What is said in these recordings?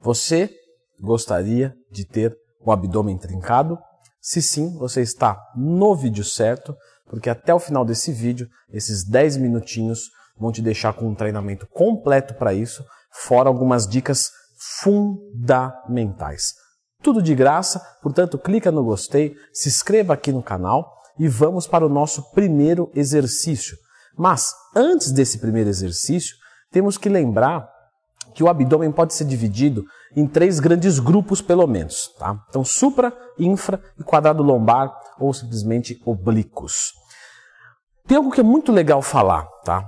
Você gostaria de ter o abdômen trincado? Se sim, você está no vídeo certo, porque até o final desse vídeo, esses 10 minutinhos vão te deixar com um treinamento completo para isso, fora algumas dicas fundamentais. Tudo de graça, portanto, clica no gostei, se inscreva aqui no canal e vamos para o nosso primeiro exercício. Mas antes desse primeiro exercício, temos que lembrar que o abdômen pode ser dividido em três grandes grupos, pelo menos. Tá? Então, supra, infra e quadrado lombar, ou simplesmente oblíquos. Tem algo que é muito legal falar, tá?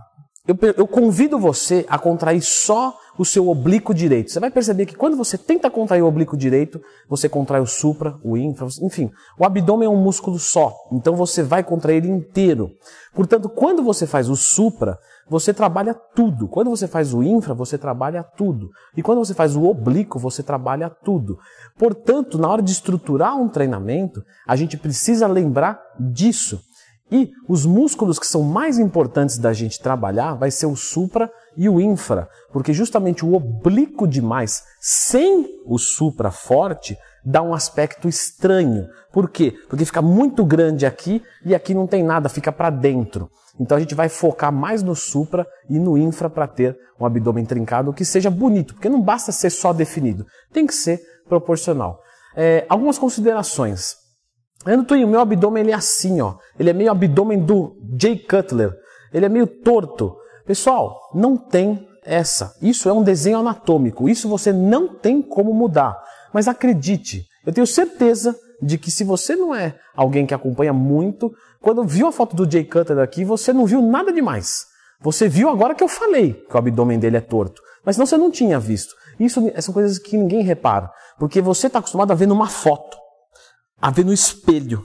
Eu, eu convido você a contrair só o seu oblíquo direito. Você vai perceber que quando você tenta contrair o oblíquo direito, você contrai o supra, o infra, enfim. O abdômen é um músculo só, então você vai contrair ele inteiro. Portanto, quando você faz o supra, você trabalha tudo. Quando você faz o infra, você trabalha tudo. E quando você faz o oblíquo, você trabalha tudo. Portanto, na hora de estruturar um treinamento, a gente precisa lembrar disso. E os músculos que são mais importantes da gente trabalhar vai ser o supra e o infra, porque justamente o oblíquo demais, sem o supra forte, dá um aspecto estranho. Por quê? Porque fica muito grande aqui e aqui não tem nada, fica para dentro. Então a gente vai focar mais no supra e no infra para ter um abdômen trincado que seja bonito, porque não basta ser só definido, tem que ser proporcional. É, algumas considerações. Eu não tenho, meu abdômen ele é assim, ó. Ele é meio abdômen do Jay Cutler. Ele é meio torto. Pessoal, não tem essa. Isso é um desenho anatômico. Isso você não tem como mudar. Mas acredite, eu tenho certeza de que se você não é alguém que acompanha muito, quando viu a foto do Jay Cutler aqui, você não viu nada demais. Você viu agora que eu falei que o abdômen dele é torto. Mas não você não tinha visto. Isso são coisas que ninguém repara, porque você está acostumado a ver numa foto a ver no espelho.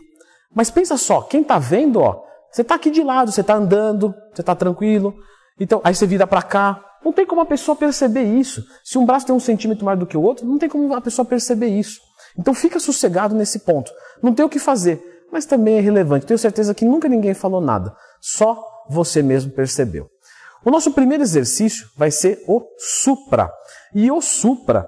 Mas pensa só, quem está vendo, ó, você está aqui de lado, você está andando, você está tranquilo. Então, aí você vira para cá. Não tem como a pessoa perceber isso. Se um braço tem um centímetro mais do que o outro, não tem como a pessoa perceber isso. Então, fica sossegado nesse ponto. Não tem o que fazer, mas também é relevante. Tenho certeza que nunca ninguém falou nada. Só você mesmo percebeu. O nosso primeiro exercício vai ser o supra. E o supra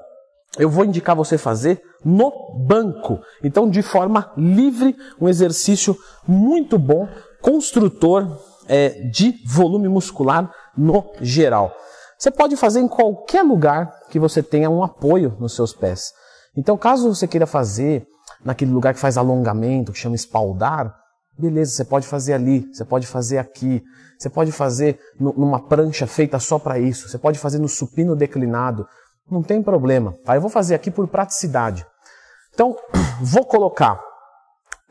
eu vou indicar você fazer no banco. Então, de forma livre, um exercício muito bom, construtor é, de volume muscular no geral. Você pode fazer em qualquer lugar que você tenha um apoio nos seus pés. Então, caso você queira fazer naquele lugar que faz alongamento, que chama espaldar, beleza, você pode fazer ali, você pode fazer aqui, você pode fazer numa prancha feita só para isso, você pode fazer no supino declinado, não tem problema. Tá? Eu vou fazer aqui por praticidade. Então, vou colocar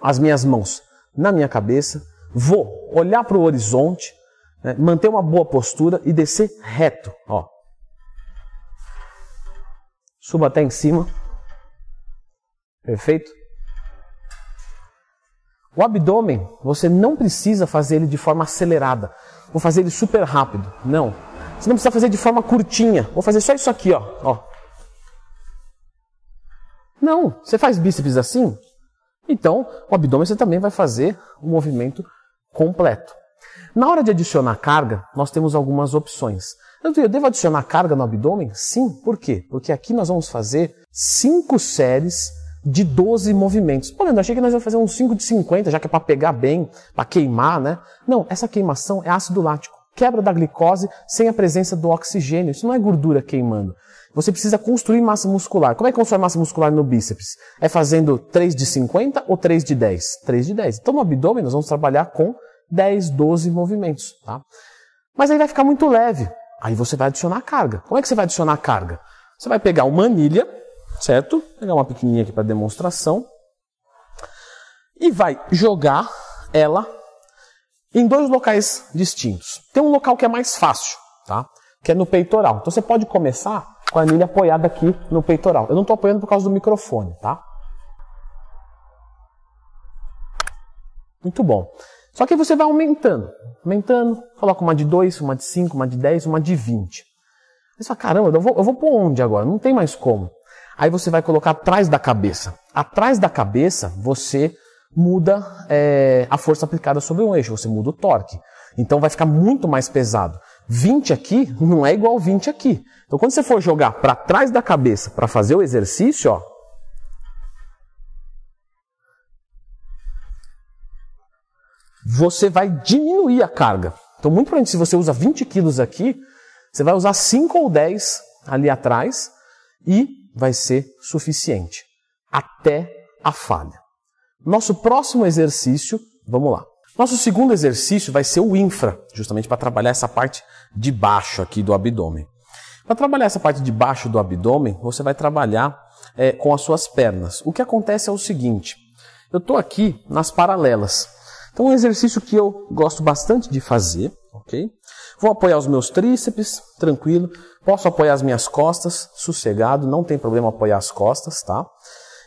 as minhas mãos na minha cabeça, vou olhar para o horizonte, né, manter uma boa postura e descer reto. Ó. Suba até em cima. Perfeito? O abdômen, você não precisa fazer ele de forma acelerada. Vou fazer ele super rápido. Não. Você não precisa fazer de forma curtinha. Vou fazer só isso aqui, ó. ó. Não, você faz bíceps assim, então o abdômen você também vai fazer o um movimento completo. Na hora de adicionar carga, nós temos algumas opções. Eu devo adicionar carga no abdômen? Sim, por quê? Porque aqui nós vamos fazer 5 séries de 12 movimentos. Pô, Leandro, achei que nós íamos fazer uns 5 de 50, já que é para pegar bem, para queimar, né? Não, essa queimação é ácido lático quebra da glicose sem a presença do oxigênio. Isso não é gordura queimando. Você precisa construir massa muscular. Como é que constrói massa muscular no bíceps? É fazendo 3 de 50 ou 3 de 10? 3 de 10. Então no abdômen nós vamos trabalhar com 10, 12 movimentos, tá? Mas aí vai ficar muito leve. Aí você vai adicionar carga. Como é que você vai adicionar carga? Você vai pegar uma anilha, certo? Vou pegar uma pequenininha aqui para demonstração. E vai jogar ela em dois locais distintos. Tem um local que é mais fácil, tá? Que é no peitoral. Então você pode começar com a anilha apoiada aqui no peitoral. Eu não estou apoiando por causa do microfone, tá? Muito bom. Só que você vai aumentando, aumentando, coloca uma de 2, uma de 5, uma de 10, uma de 20. Aí você fala, caramba, eu vou, eu vou por onde agora? Não tem mais como. Aí você vai colocar atrás da cabeça. Atrás da cabeça, você muda é, a força aplicada sobre um eixo, você muda o torque. Então vai ficar muito mais pesado. 20 aqui não é igual 20 aqui. Então quando você for jogar para trás da cabeça para fazer o exercício, ó, você vai diminuir a carga. Então muito provavelmente se você usa 20 quilos aqui, você vai usar 5 ou 10 ali atrás e vai ser suficiente até a falha. Nosso próximo exercício, vamos lá. Nosso segundo exercício vai ser o infra, justamente para trabalhar essa parte de baixo aqui do abdômen. Para trabalhar essa parte de baixo do abdômen, você vai trabalhar é, com as suas pernas. O que acontece é o seguinte: eu estou aqui nas paralelas. Então, um exercício que eu gosto bastante de fazer, ok? Vou apoiar os meus tríceps, tranquilo. Posso apoiar as minhas costas, sossegado, não tem problema apoiar as costas, tá?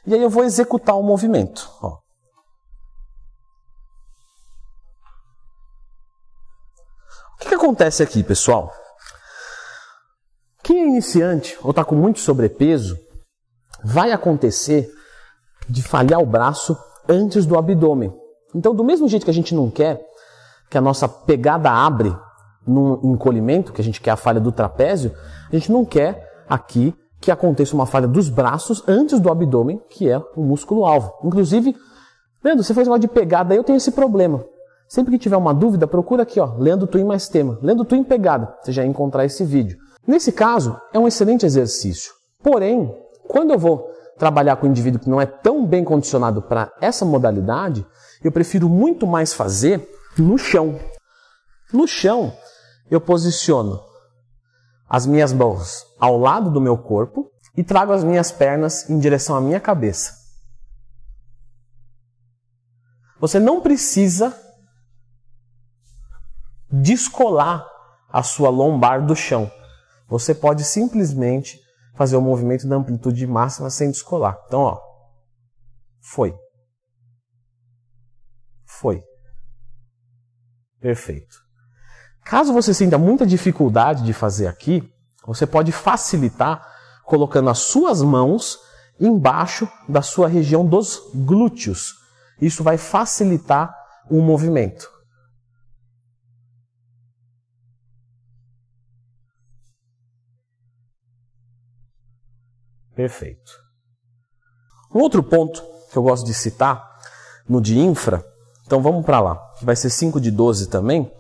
E aí eu vou executar o um movimento. Ó. O que, que acontece aqui, pessoal? Quem é iniciante ou está com muito sobrepeso, vai acontecer de falhar o braço antes do abdômen. Então, do mesmo jeito que a gente não quer que a nossa pegada abre num encolhimento, que a gente quer a falha do trapézio, a gente não quer aqui que aconteça uma falha dos braços antes do abdômen, que é o músculo alvo. Inclusive, Leandro, você fez um de pegada, eu tenho esse problema. Sempre que tiver uma dúvida, procura aqui, ó, Leandro Twin mais tema, Leandro Twin pegada, você já encontrar esse vídeo. Nesse caso, é um excelente exercício. Porém, quando eu vou trabalhar com um indivíduo que não é tão bem condicionado para essa modalidade, eu prefiro muito mais fazer no chão. No chão, eu posiciono as minhas mãos ao lado do meu corpo e trago as minhas pernas em direção à minha cabeça. Você não precisa descolar a sua lombar do chão. Você pode simplesmente fazer o um movimento da amplitude máxima sem descolar. Então, ó. Foi. Foi. Perfeito. Caso você sinta muita dificuldade de fazer aqui, você pode facilitar colocando as suas mãos embaixo da sua região dos glúteos. Isso vai facilitar o movimento. Perfeito. Um outro ponto que eu gosto de citar no de infra, então vamos para lá, que vai ser 5 de 12 também,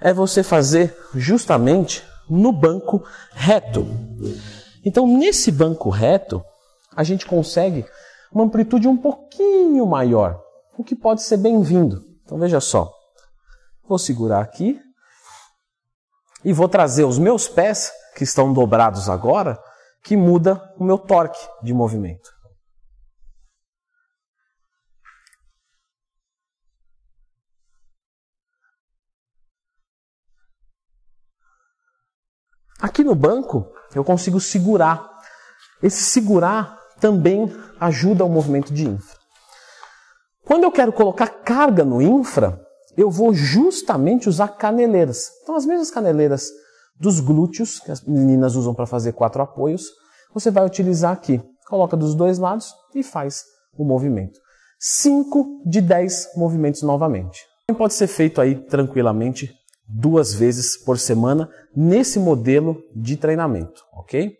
é você fazer justamente no banco reto. Então, nesse banco reto, a gente consegue uma amplitude um pouquinho maior, o que pode ser bem-vindo. Então, veja só. Vou segurar aqui e vou trazer os meus pés, que estão dobrados agora, que muda o meu torque de movimento. Aqui no banco, eu consigo segurar. Esse segurar também ajuda o movimento de infra. Quando eu quero colocar carga no infra, eu vou justamente usar caneleiras. Então, as mesmas caneleiras dos glúteos, que as meninas usam para fazer quatro apoios, você vai utilizar aqui. Coloca dos dois lados e faz o movimento. 5 de 10 movimentos novamente. Pode ser feito aí tranquilamente duas vezes por semana nesse modelo de treinamento, ok?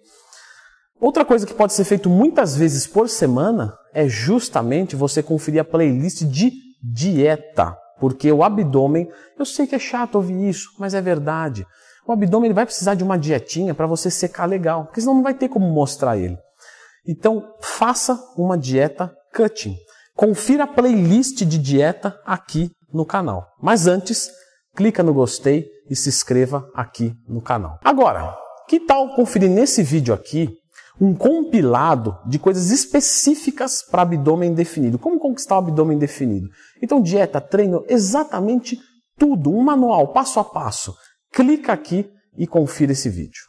Outra coisa que pode ser feito muitas vezes por semana é justamente você conferir a playlist de dieta, porque o abdômen, eu sei que é chato ouvir isso, mas é verdade. O abdômen vai precisar de uma dietinha para você secar legal, porque senão não vai ter como mostrar ele. Então, faça uma dieta cutting. Confira a playlist de dieta aqui no canal. Mas antes, clica no gostei e se inscreva aqui no canal. Agora, que tal conferir nesse vídeo aqui um compilado de coisas específicas para abdômen definido? Como conquistar o abdômen definido? Então, dieta, treino, exatamente tudo, um manual, passo a passo. Clica aqui e confira esse vídeo.